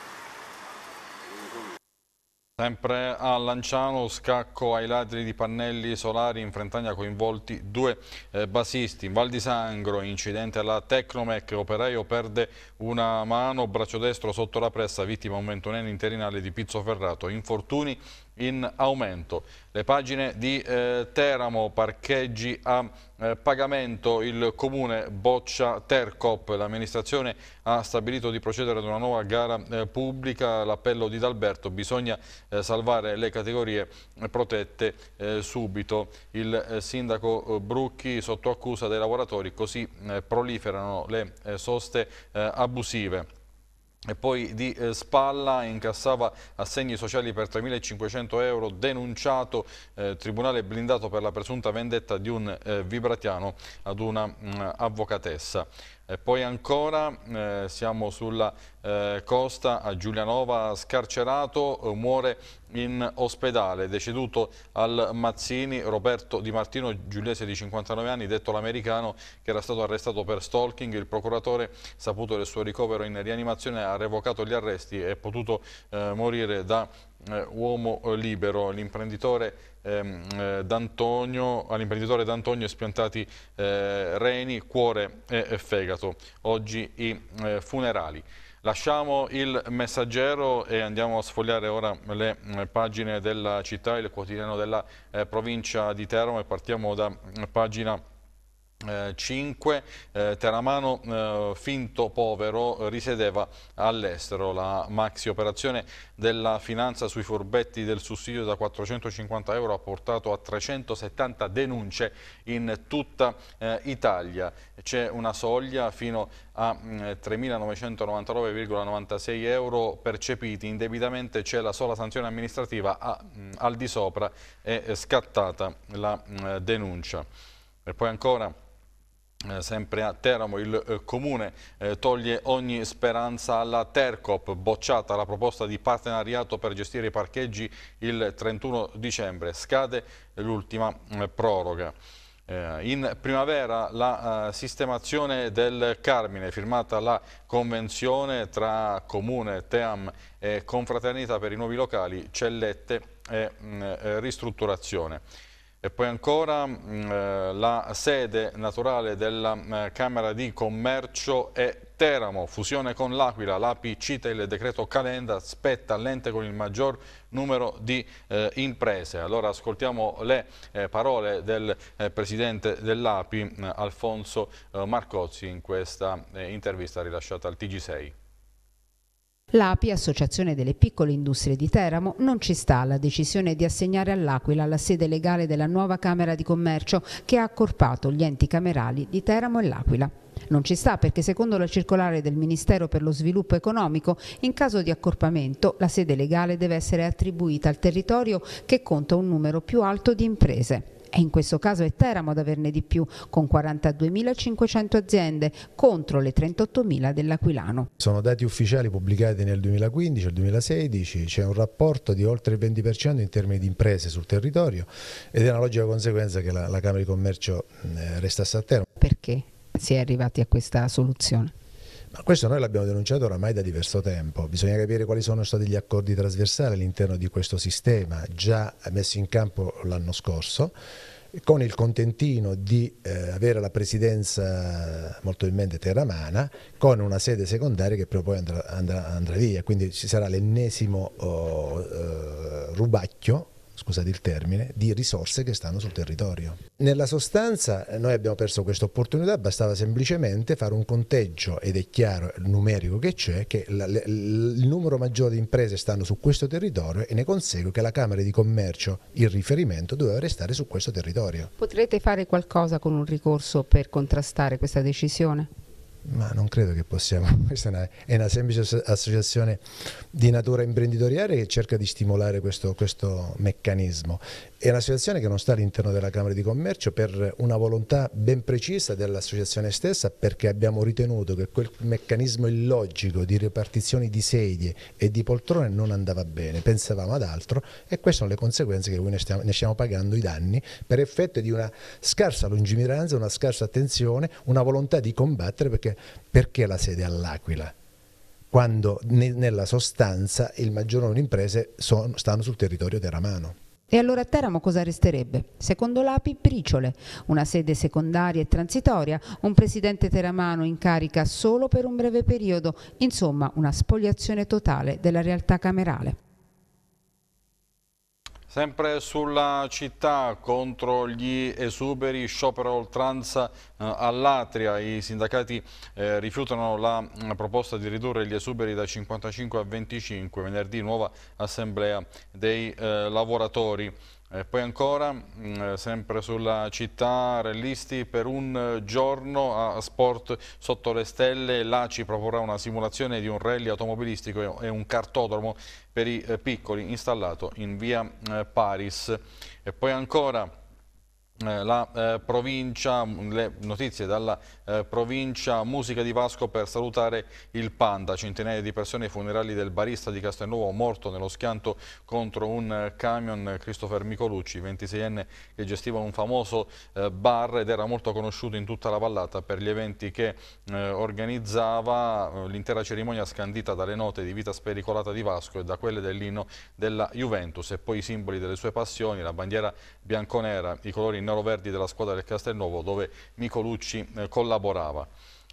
Sempre a Lanciano, scacco ai ladri di pannelli solari in Frentagna coinvolti due eh, basisti. In Val di Sangro, incidente alla Tecnomec, operaio perde una mano, braccio destro sotto la pressa, vittima un ventunenne interinale di Pizzoferrato. Infortuni in aumento. Le pagine di eh, Teramo, parcheggi a eh, pagamento il comune boccia Tercop. L'amministrazione ha stabilito di procedere ad una nuova gara eh, pubblica. L'appello di D'Alberto bisogna eh, salvare le categorie protette subito. Il sindaco Brucchi sotto accusa dei lavoratori, così proliferano le soste abusive e poi di eh, Spalla incassava assegni sociali per 3.500 euro, denunciato eh, tribunale blindato per la presunta vendetta di un eh, vibratiano ad una mh, mm, avvocatessa. E poi ancora eh, siamo sulla eh, costa a Giulianova, scarcerato, eh, muore in ospedale, deceduto al Mazzini Roberto Di Martino, giuliese di 59 anni, detto l'americano, che era stato arrestato per stalking. Il procuratore, saputo del suo ricovero in rianimazione, ha revocato gli arresti e è potuto eh, morire da eh, uomo eh, libero, l'imprenditore ehm, eh, all'imprenditore D'Antonio spiantati eh, reni, cuore e fegato, oggi i eh, funerali. Lasciamo il messaggero e andiamo a sfogliare ora le pagine della città, il quotidiano della eh, provincia di Teramo e partiamo da pagina 5, eh, eh, Teramano eh, finto povero risiedeva all'estero. La maxi operazione della finanza sui furbetti del sussidio da 450 euro ha portato a 370 denunce in tutta eh, Italia. C'è una soglia fino a 3.999,96 mm, euro percepiti indebitamente, c'è la sola sanzione amministrativa a, mh, mm, al di sopra è scattata la mh, mm, denuncia. E poi ancora eh, sempre a Teramo il eh, Comune eh, toglie ogni speranza alla Tercop, bocciata la proposta di partenariato per gestire i parcheggi il 31 dicembre, scade l'ultima proroga. In primavera la sistemazione del Carmine, firmata la convenzione tra Comune, Team e Confraternita per i nuovi locali, cellette e mm, ristrutturazione. E poi ancora mh, mm, eh, la sede naturale della mh, mm, eh, Camera di Commercio è Teramo, fusione con l'Aquila, l'API cita il decreto Calenda, spetta all'ente con il maggior numero di eh, imprese. Allora ascoltiamo le eh, parole del eh, presidente dell'API, mm, Alfonso eh, Marcozzi, in questa intervista rilasciata al TG6. L'API, Associazione delle Piccole Industrie di Teramo, non ci sta alla decisione di assegnare all'Aquila la sede legale della nuova Camera di Commercio che ha accorpato gli enti camerali di Teramo e l'Aquila. Non ci sta perché secondo la circolare del Ministero per lo Sviluppo Economico, in caso di accorpamento, la sede legale deve essere attribuita al territorio che conta un numero più alto di imprese e in questo caso è Teramo ad averne di più, con 42.500 aziende contro le 38.000 dell'Aquilano. Sono dati ufficiali pubblicati nel 2015 e 2016, c'è un rapporto di oltre il 20% in termini di imprese sul territorio ed è una logica conseguenza che la, la Camera di Commercio eh, restasse a Teramo. Perché si è arrivati a questa soluzione? Ma questo noi l'abbiamo denunciato oramai da diverso tempo, bisogna capire quali sono stati gli accordi trasversali all'interno di questo sistema già messo in campo l'anno scorso con il contentino di eh, avere la presidenza molto in mente terramana con una sede secondaria che però poi andrà, andrà, andrà via, quindi ci sarà l'ennesimo oh, eh, rubacchio scusate il termine, di risorse che stanno sul territorio. Nella sostanza eh, noi abbiamo perso questa opportunità, bastava semplicemente fare un conteggio ed è chiaro il numerico che c'è, che il numero maggiore di imprese stanno su questo territorio e ne consegue che la Camera di Commercio, il riferimento, doveva restare su questo territorio. Potrete fare qualcosa con un ricorso per contrastare questa decisione? ma non credo che possiamo, questa è una, è una semplice associazione di natura imprenditoriale che cerca di stimolare questo, questo meccanismo è una situazione che non sta all'interno della Camera di Commercio per una volontà ben precisa dell'associazione stessa perché abbiamo ritenuto che quel meccanismo illogico di ripartizioni di sedie e di poltrone non andava bene, pensavamo ad altro e queste sono le conseguenze che poi ne stiamo, ne stiamo pagando i danni per effetto di una scarsa lungimiranza, una scarsa attenzione, una volontà di combattere perché, perché la sede all'Aquila? quando ne, nella sostanza il maggior numero di imprese sono, stanno sul territorio di Ramano. E allora a Teramo cosa resterebbe? Secondo l'API briciole, una sede secondaria e transitoria, un presidente teramano in carica solo per un breve periodo, insomma una spogliazione totale della realtà camerale. Sempre sulla città contro gli esuberi, sciopero oltranza eh, all'Atria. I sindacati eh, rifiutano la, la mm, proposta di ridurre gli esuberi da 55 a 25. Venerdì nuova assemblea dei eh, lavoratori. E poi ancora, mm, eh, sempre sulla città, rellisti per un eh, giorno a Sport sotto le stelle, l'ACI proporrà una simulazione di un rally automobilistico e un cartodromo per i piccoli installato in via Paris. E poi ancora... Eh, la eh, provincia, mm, le notizie dalla eh, provincia Musica di Vasco per salutare il Panda, centinaia di persone ai funerali del barista di Castelnuovo morto nello schianto contro un eh, camion Christopher Micolucci, 26enne che gestiva un famoso eh, bar ed era molto conosciuto in tutta la vallata per gli eventi che eh, organizzava l'intera cerimonia scandita dalle note di vita spericolata di Vasco e da quelle dell'inno della Juventus e poi i simboli delle sue passioni, la bandiera bianconera, i colori Seminaro Verdi della squadra del Castelnuovo dove Micolucci eh, collaborava.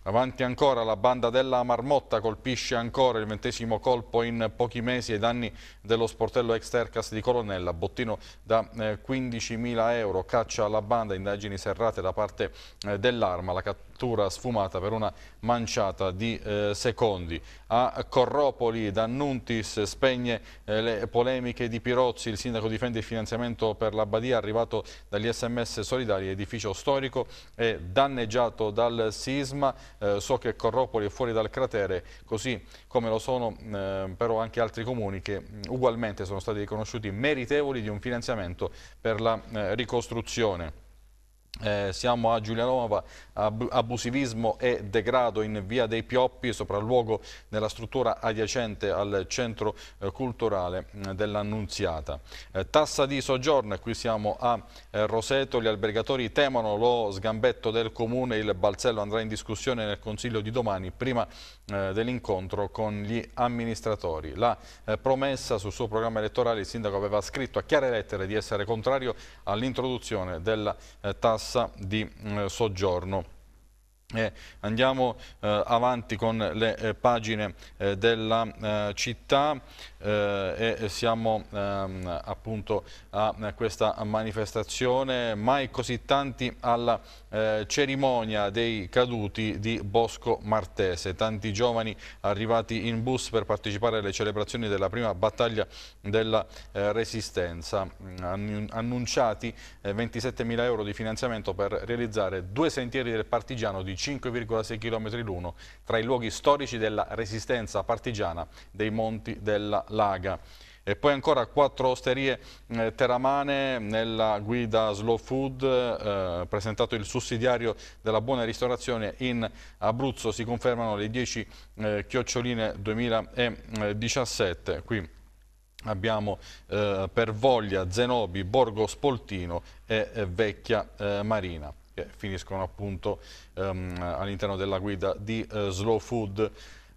Avanti ancora la banda della Marmotta colpisce ancora il ventesimo colpo in pochi mesi ai danni dello sportello Extercas di Colonnella. Bottino da 15.000 eh, euro, caccia alla banda, indagini serrate da parte eh, dell'arma, la cattura sfumata per una manciata di eh, secondi. A Corropoli Dannuntis Nuntis spegne le polemiche di Pirozzi, il sindaco difende il finanziamento per l'abbadia arrivato dagli sms solidari, edificio storico e danneggiato dal sisma eh, so che Corropoli è fuori dal cratere, così come lo sono eh, però anche altri comuni che mm, ugualmente sono stati riconosciuti meritevoli di un finanziamento per la eh, ricostruzione. Eh, siamo a Giulianova, abusivismo e degrado in via dei Pioppi, sopralluogo nella struttura adiacente al centro eh, culturale mm, eh, dell'Annunziata. tassa di soggiorno, qui siamo a eh, Roseto, gli albergatori temono lo sgambetto del comune, il balzello andrà in discussione nel consiglio di domani prima eh, dell'incontro con gli amministratori. La eh, promessa sul suo programma elettorale il sindaco aveva scritto a chiare lettere di essere contrario all'introduzione della tassa tassa di mm, soggiorno. Eh, andiamo eh, avanti con le eh, pagine eh, della eh, città eh, e siamo ehm, appunto a questa manifestazione, mai così tanti alla eh, cerimonia dei caduti di Bosco Martese, tanti giovani arrivati in bus per partecipare alle celebrazioni della prima battaglia della eh, resistenza, mm, annunciati 27.000 eh, euro di finanziamento per realizzare due sentieri del partigiano di 5,6 km l'uno tra i luoghi storici della resistenza partigiana dei Monti della Laga. E poi ancora quattro osterie eh, teramane nella guida Slow Food, eh, presentato il sussidiario della buona ristorazione in Abruzzo, si confermano le 10 eh, chioccioline 2017. Qui abbiamo eh, per Voglia, Zenobi, Borgo Spoltino e eh, Vecchia eh, Marina, che finiscono appunto ehm, all'interno della guida di Slow Food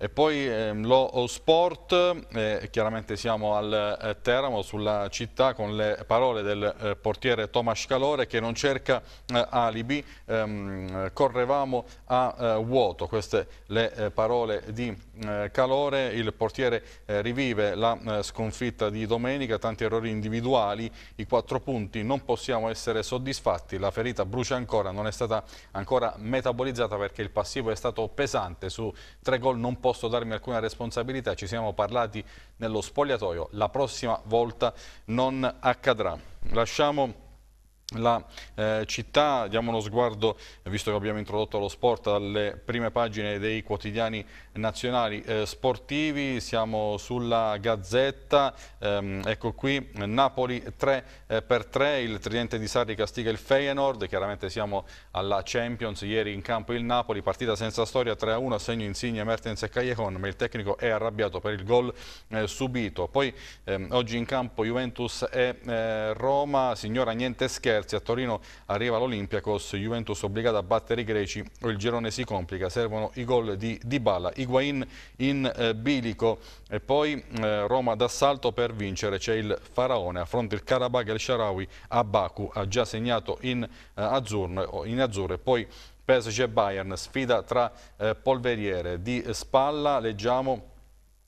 e poi ehm, lo sport, eh, chiaramente siamo al eh, Teramo, sulla città, con le parole del eh, portiere Tomas Calore che non cerca eh, alibi, ehm, correvamo a eh, vuoto, queste le eh, parole di Calore, il portiere rivive la sconfitta di domenica, tanti errori individuali, i quattro punti, non possiamo essere soddisfatti, la ferita brucia ancora, non è stata ancora metabolizzata perché il passivo è stato pesante, su tre gol non possiamo posso darmi alcuna responsabilità, ci siamo parlati nello spogliatoio, la prossima volta non accadrà. Lasciamo la eh, città, diamo uno sguardo, visto che abbiamo introdotto lo sport, alle prime pagine dei quotidiani nazionali eh, sportivi, siamo sulla Gazzetta, ehm, ecco qui Napoli 3 eh, per 3, il tridente di Sarri castiga il Feyenoord, chiaramente siamo alla Champions, ieri in campo il Napoli, partita senza storia 3-1, segno Insigne, Mertens e Callejon, ma il tecnico è arrabbiato per il gol eh, subito. Poi ehm, oggi in campo Juventus e eh, Roma, signora niente scherzi, a Torino arriva l'Olympiakos, Juventus obbligata a battere i greci, il girone si complica, servono i gol di Dybala Higuain in eh, bilico e poi eh, Roma d'assalto per vincere, c'è il Faraone, a fronte il Karabakh e il Sharawi a Baku, ha già segnato in, eh, azzurno, in azzurro e poi PSG Bayern, sfida tra eh, polveriere di spalla, leggiamo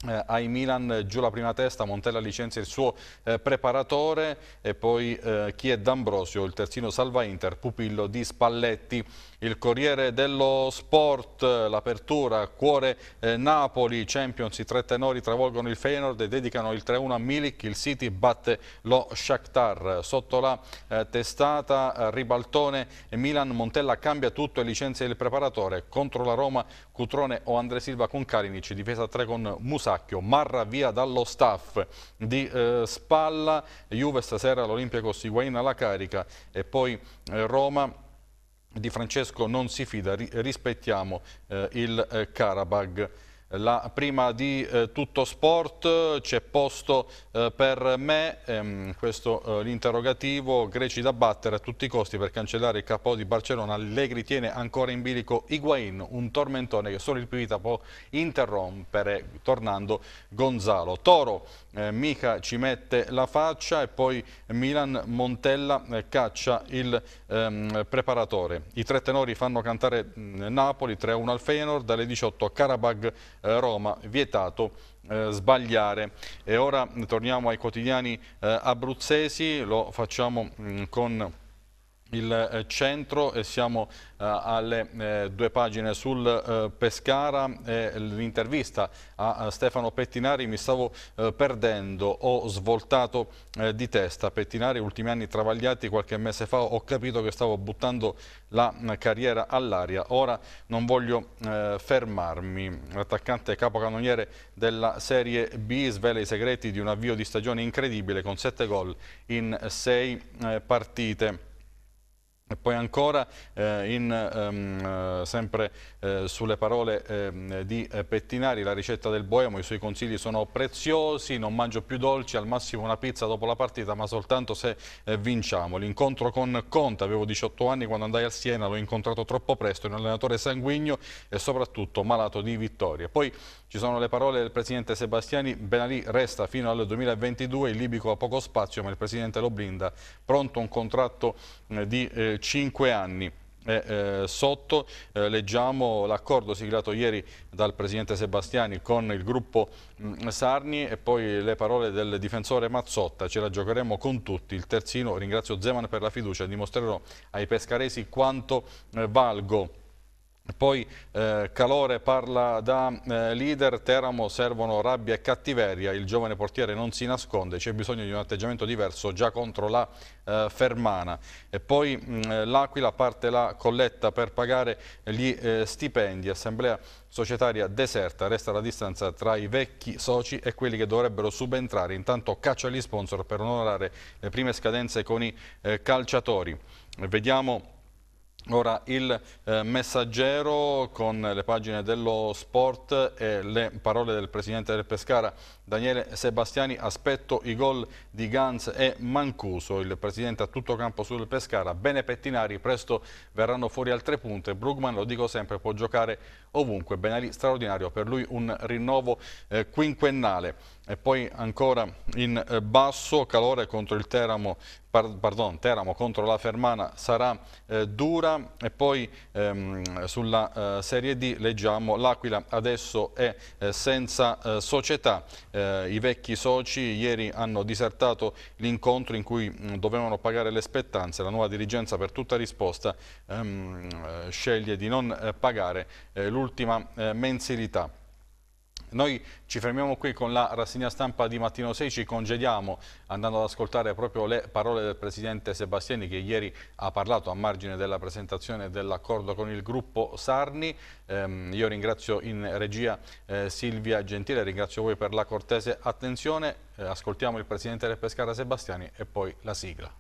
eh, ai Milan giù la prima testa, Montella licenzia il suo eh, preparatore e poi eh, chi è D'Ambrosio, il terzino salva Inter, pupillo di Spalletti il Corriere dello Sport, l'apertura, cuore eh, Napoli, Champions, i tre tenori travolgono il Feyenoord e dedicano il 3-1 a Milik, il City batte lo Shakhtar. Sotto la eh, testata eh, Ribaltone Milan, Montella cambia tutto e licenzia il preparatore. Contro la Roma, Cutrone o Andre Silva con Carinic, difesa 3 con Musacchio, Marra via dallo staff di eh, Spalla, Juve stasera all'Olimpico Siguain alla carica e poi eh, Roma di Francesco non si fida, rispettiamo eh, il eh, Karabag la prima di eh, Tutto Sport, eh, c'è posto eh, per me, ehm, questo eh, l'interrogativo, Greci da battere a tutti i costi per cancellare il capo di Barcellona, Allegri tiene ancora in bilico Higuain, un tormentone che solo il Pivita può interrompere, tornando Gonzalo. Toro, eh, mica ci mette la faccia e poi Milan Montella eh, caccia il ehm, preparatore. I tre tenori fanno cantare mh, Napoli, 3-1 al Feyenoord, dalle 18 Karabag eh, Roma, vietato eh, sbagliare. E ora torniamo ai quotidiani eh, abruzzesi, lo facciamo mh, mm, con il eh, centro e siamo eh, alle eh, due pagine sul Pescara l'intervista a Stefano Pettinari mi stavo perdendo ho svoltato di testa Pettinari ultimi anni travagliati qualche mese fa ho capito che stavo buttando la mm, carriera all'aria ora non voglio fermarmi l'attaccante capocannoniere della Serie B svela i segreti di un avvio di stagione incredibile con 7 gol in 6 partite e poi ancora eh, in, um, sempre eh, sulle parole ehm, eh, di Pettinari, la ricetta del Boemo, i suoi consigli sono preziosi, non mangio più dolci, al massimo una pizza dopo la partita, ma soltanto se eh, vinciamo. L'incontro con Conte, avevo 18 anni quando andai al Siena, l'ho incontrato troppo presto, un allenatore sanguigno e soprattutto malato di vittoria. Poi ci sono le parole del presidente Sebastiani, Benalì resta fino al 2022, il Libico ha poco spazio ma il presidente lo blinda, pronto un contratto eh, di 5 eh, anni eh, sotto eh, leggiamo l'accordo siglato ieri dal Presidente Sebastiani con il gruppo mh, mm, Sarni e poi le parole del difensore Mazzotta ce la giocheremo con tutti, il terzino ringrazio Zeman per la fiducia dimostrerò ai pescaresi quanto eh, valgo poi eh, Calore parla da eh, leader, Teramo servono rabbia e cattiveria, il giovane portiere non si nasconde, c'è bisogno di un atteggiamento diverso già contro la eh, Fermana. E poi mm, l'Aquila parte la colletta per pagare gli eh, stipendi, assemblea societaria deserta, resta la distanza tra i vecchi soci e quelli che dovrebbero subentrare, intanto caccia gli sponsor per onorare le prime scadenze con i eh, calciatori. Vediamo Ora il eh, messaggero con le pagine dello sport e le parole del presidente del Pescara Daniele Sebastiani, aspetto i gol di Gans e Mancuso. Il presidente a tutto campo sul Pescara, bene Pettinari, presto verranno fuori altre punte. Brugman, lo dico sempre, può giocare ovunque. Benali straordinario, per lui un rinnovo eh, quinquennale. E poi ancora in eh, basso, calore contro il Teramo, par pardon, Teramo contro la Fermana sarà eh, dura. E poi ehm, sulla eh, Serie D leggiamo l'Aquila adesso è eh, senza eh, società eh, i vecchi soci ieri hanno disertato l'incontro in cui mh, mm, dovevano pagare le spettanze, la nuova dirigenza per tutta risposta ehm, eh, sceglie di non eh, pagare eh, l'ultima mensilità. Noi ci fermiamo qui con la rassegna stampa di Mattino 6, ci congediamo andando ad ascoltare proprio le parole del Presidente Sebastiani che ieri ha parlato a margine della presentazione dell'accordo con il gruppo Sarni. Ehm, io ringrazio in regia eh, Silvia Gentile, ringrazio voi per la cortese attenzione. Eh, ascoltiamo il Presidente del Pescara Sebastiani e poi la sigla.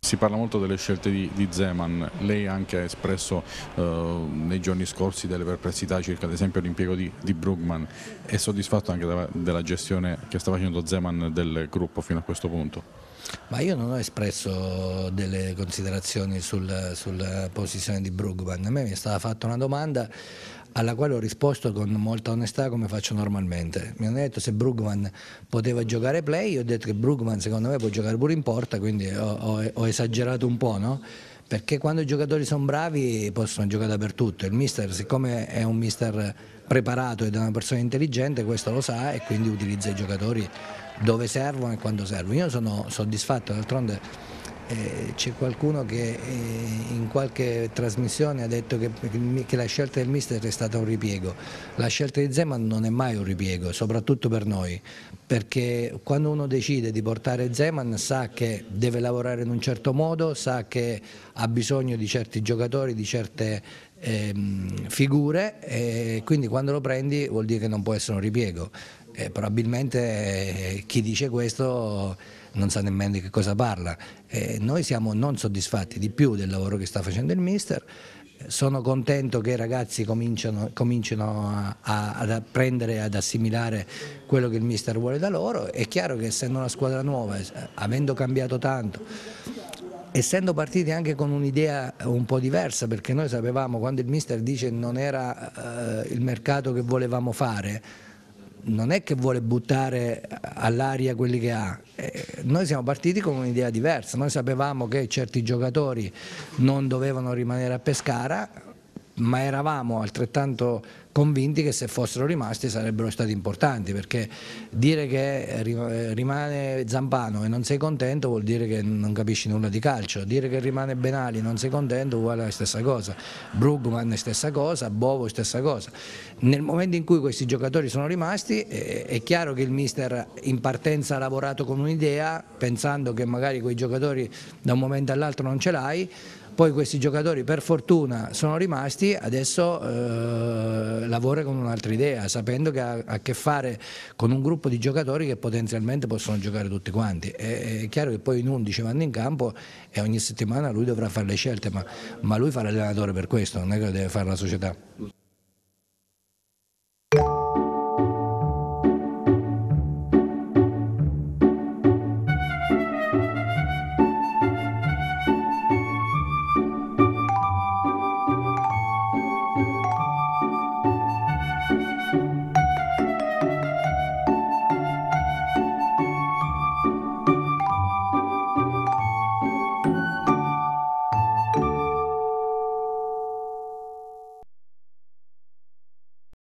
Si parla molto delle scelte di, di Zeman, lei anche ha espresso eh, nei giorni scorsi delle perplessità circa ad esempio l'impiego di, di Brugman, è soddisfatto anche da, della gestione che sta facendo Zeman del gruppo fino a questo punto? Ma io non ho espresso delle considerazioni sul, sulla posizione di Brugman, a me mi è stata fatta una domanda alla quale ho risposto con molta onestà come faccio normalmente. Mi hanno detto se Brugman poteva giocare play, io ho detto che Brugman secondo me può giocare pure in porta, quindi ho, ho, ho esagerato un po', no? perché quando i giocatori sono bravi possono giocare dappertutto. Il mister, siccome è un mister preparato ed è una persona intelligente, questo lo sa e quindi utilizza i giocatori dove servono e quando servono. Io sono soddisfatto, d'altronde eh, c'è qualcuno che eh, in qualche trasmissione ha detto che, che, la scelta del mister è stata un ripiego. La scelta di Zeman non è mai un ripiego, soprattutto per noi, perché quando uno decide di portare Zeman sa che deve lavorare in un certo modo, sa che ha bisogno di certi giocatori, di certe ehm, figure, e quindi quando lo prendi vuol dire che non può essere un ripiego. Eh, probabilmente eh, chi dice questo non sa nemmeno di che cosa parla. Eh, noi siamo non soddisfatti di più del lavoro che sta facendo il mister. Sono contento che i ragazzi cominciano, comincino a, a, ad apprendere, ad assimilare quello che il mister vuole da loro. È chiaro che essendo una squadra nuova, eh, avendo cambiato tanto, essendo partiti anche con un'idea un po' diversa, perché noi sapevamo quando il mister dice non era eh, il mercato che volevamo fare, non è che vuole buttare all'aria quelli che ha, eh, noi siamo partiti con un'idea diversa, noi sapevamo che certi giocatori non dovevano rimanere a Pescara, ma eravamo altrettanto convinti che se fossero rimasti sarebbero stati importanti perché dire che rimane Zampano e non sei contento vuol dire che non capisci nulla di calcio, dire che rimane Benali e non sei contento è uguale la stessa cosa, Brugman è stessa cosa, Bovo è stessa cosa. Nel momento in cui questi giocatori sono rimasti eh, è chiaro che il mister in partenza ha lavorato con un'idea pensando che magari quei giocatori da un momento all'altro non ce l'hai poi questi giocatori per fortuna sono rimasti, adesso eh, lavora con un'altra idea, sapendo che ha a che fare con un gruppo di giocatori che potenzialmente possono giocare tutti quanti. È, è chiaro che poi in 11 vanno in campo e ogni settimana lui dovrà fare le scelte, ma, ma lui fa l'allenatore per questo, non è che lo deve fare la società.